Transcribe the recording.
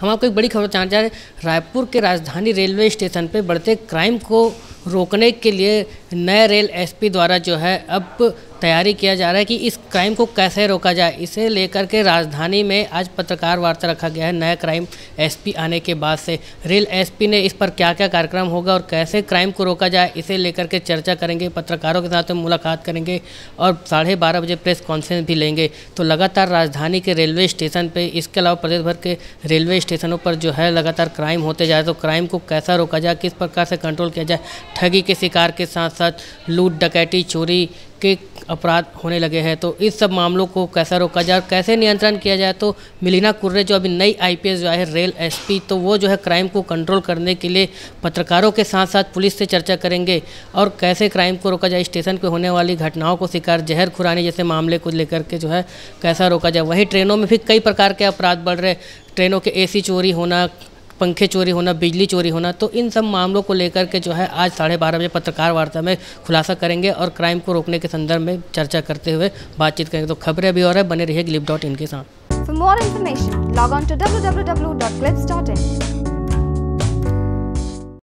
हम आपको एक बड़ी खबर चाहना चाह रहे हैं रायपुर के राजधानी रेलवे स्टेशन पर बढ़ते क्राइम को रोकने के लिए नए रेल एसपी द्वारा जो है अब तैयारी किया जा रहा है कि इस क्राइम को कैसे रोका जाए इसे लेकर के राजधानी में आज पत्रकार वार्ता रखा गया है नया क्राइम एसपी आने के बाद से रेल एसपी ने इस पर क्या क्या कार्यक्रम होगा और कैसे क्राइम को रोका जाए इसे लेकर के चर्चा करेंगे पत्रकारों के साथ मुलाकात करेंगे और साढ़े बारह बजे प्रेस कॉन्फ्रेंस भी लेंगे तो लगातार राजधानी के रेलवे स्टेशन पर इसके अलावा प्रदेश भर के रेलवे स्टेशनों पर जो है लगातार क्राइम होते जाए तो क्राइम को कैसा रोका जाए किस प्रकार से कंट्रोल किया जाए ठगी के शिकार के साथ साथ लूट डकैती चोरी के अपराध होने लगे हैं तो इस सब मामलों को कैसे रोका जाए कैसे नियंत्रण किया जाए तो मिलिना कुर्रे जो अभी नई आईपीएस जो है रेल एसपी तो वो जो है क्राइम को कंट्रोल करने के लिए पत्रकारों के साथ साथ पुलिस से चर्चा करेंगे और कैसे क्राइम को रोका जाए स्टेशन पर होने वाली घटनाओं को शिकार जहर खुराने जैसे मामले को लेकर के जो है कैसा रोका जाए वहीं ट्रेनों में भी कई प्रकार के अपराध बढ़ रहे ट्रेनों के एसी चोरी होना पंखे चोरी होना बिजली चोरी होना तो इन सब मामलों को लेकर के जो है आज साढ़े बारह बजे पत्रकार वार्ता में खुलासा करेंगे और क्राइम को रोकने के संदर्भ में चर्चा करते हुए बातचीत करेंगे तो खबरें भी और है बने रहिए ग्लिप डॉट इन के साथ